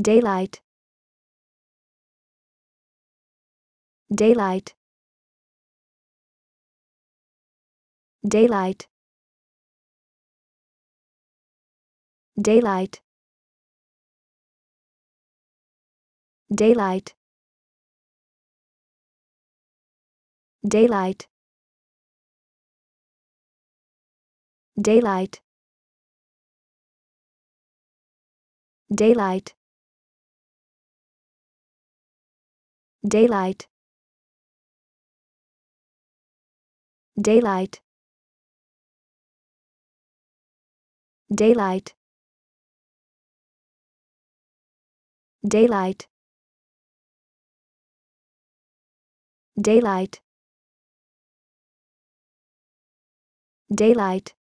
daylight daylight daylight daylight daylight daylight daylight daylight daylight daylight daylight daylight daylight daylight